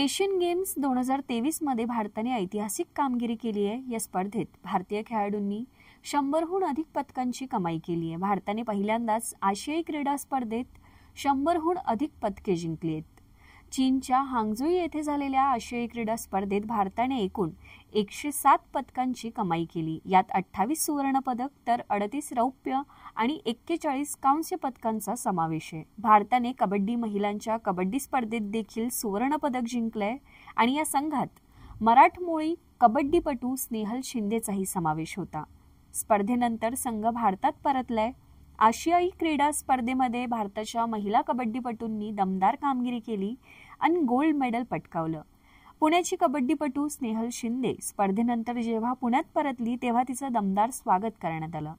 Asian games दोन हजार तेवीसमध्ये भारताने ऐतिहासिक कामगिरी केली आहे या स्पर्धेत भारतीय खेळाडूंनी शंभरहून अधिक पदकांची कमाई केली आहे भारताने पहिल्यांदाच आशियाई क्रीडा स्पर्धेत शंभरहून अधिक पदके जिंकली आहेत चीनच्या हांगझुई येथे झालेल्या आशियाई क्रीडा स्पर्धेत भारताने एकूण एकशे सात पदकांची कमाई केली यात अठ्ठावीस सुवर्णपदक तर अडतीस रौप्य आणि एक्केचाळीस कांस्य पदकांचा समावेश आहे भारताने कबड्डी महिलांच्या कबड्डी स्पर्धेत देखील सुवर्णपदक जिंकलंय आणि या संघात मराठमोळी कबड्डीपटू स्नेहल शिंदेचाही समावेश होता स्पर्धेनंतर संघ भारतात परतलाय आशियाई क्रीडा स्पर्धेमध्ये भारताच्या महिला कबड्डीपटूंनी दमदार कामगिरी केली आणि गोल्ड मेडल पटकावलं पुण्याची कबड्डीपटू स्नेहल शिंदे स्पर्धेनंतर जेव्हा पुण्यात परतली तेव्हा तिचं दमदार स्वागत करण्यात आलं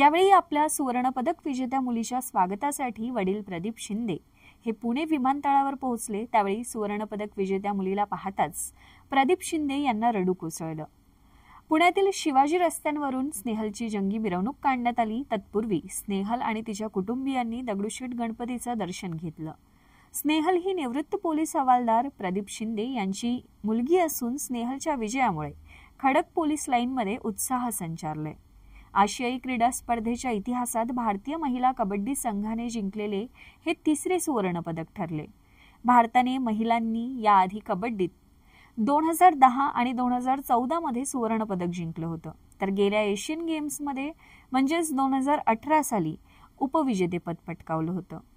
यावेळी आपल्या सुवर्णपदक विजेत्या मुलीच्या स्वागतासाठी वडील प्रदीप शिंदे हे पुणे विमानतळावर पोहोचले त्यावेळी सुवर्णपदक विजेत्या मुलीला पाहताच प्रदीप शिंदे यांना रडू कोसळलं पुण्यातील शिवाजी रस्त्यांवरून स्नेहलची जंगी मिरवणूक काढण्यात आली तत्पूर्वी स्नेहल आणि तिच्या कुटुंबियांनी दगडूशेठ गणपतीचं दर्शन घेतलं स्नेहल ही निवृत्त पोलीस हवालदार प्रदीप शिंदे यांची मुलगी असून स्नेहलच्या विजयामुळे खडक पोलीस लाईनमध्ये उत्साह संचारले आशियाई क्रीडा स्पर्धेच्या इतिहासात भारतीय महिला कबड्डी संघाने जिंकलेले हे तिसरे सुवर्णपदक ठरले भारताने महिलांनी याआधी कबड्डीत दोन हजार दहा आणि दोन हजार चौदामध्ये सुवर्णपदक जिंकलं होतं तर गेल्या एशियन गेम्समध्ये म्हणजेच दोन हजार अठरा साली उपविजेतेपद पटकावलं होतं